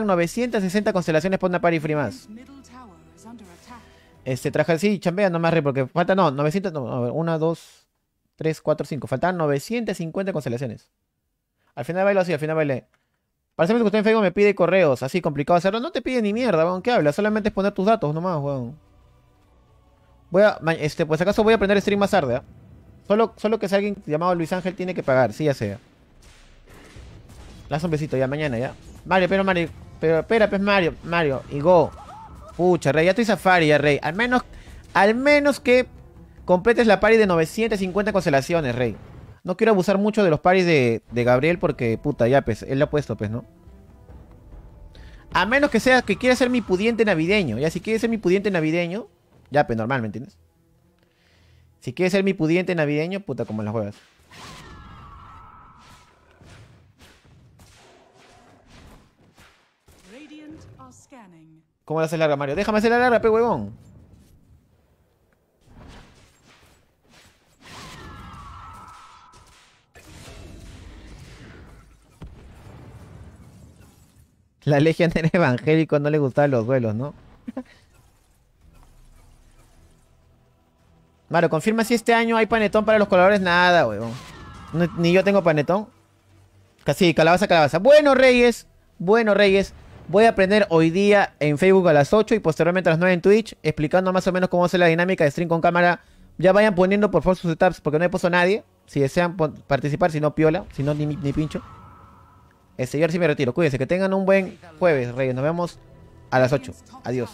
960 constelaciones por una par y free más. Este, traje así, chambea, no re, porque falta, no, 900, no, 1, 2, 3, 4, 5. Faltan 950 constelaciones. Al final bailo así, al final bailé. Parece que usted en Facebook me pide correos, así complicado hacerlo. No te pide ni mierda, weón, ¿qué habla? Solamente es poner tus datos nomás, weón. Voy a, este, pues acaso voy a aprender stream más tarde, ah? Solo, solo que si alguien llamado Luis Ángel tiene que pagar, sí, ya sea. Las un besito ya mañana, ya. Vale, pero Mario, pero espera, pues Mario, Mario, y go. Pucha, rey, ya estoy safari, ya, rey. Al menos, al menos que completes la pari de 950 constelaciones, rey. No quiero abusar mucho de los paris de, de Gabriel porque, puta, ya, pues, él lo ha puesto, pues, ¿no? A menos que sea que quiera ser mi pudiente navideño. Ya, si quiere ser mi pudiente navideño, ya, pues, normal, ¿me entiendes? Si quiere ser mi pudiente navideño, puta, como las juegas. ¿Cómo la haces larga, Mario? Déjame hacer la larga, pe huevón. La legión del evangélico no le gustaban los duelos, ¿no? Mario, confirma si este año hay panetón para los colores. Nada, huevón. ni yo tengo panetón. Casi, calabaza, calabaza. Bueno, Reyes. Bueno, Reyes. Voy a aprender hoy día en Facebook a las 8 y posteriormente a las 9 en Twitch, explicando más o menos cómo hacer la dinámica de stream con cámara. Ya vayan poniendo por favor sus setups, porque no he puesto a nadie. Si desean participar, si no, piola, si no, ni, pincho. El eh, señor, sí me retiro. Cuídense, que tengan un buen jueves, Reyes. Nos vemos a las 8. Adiós.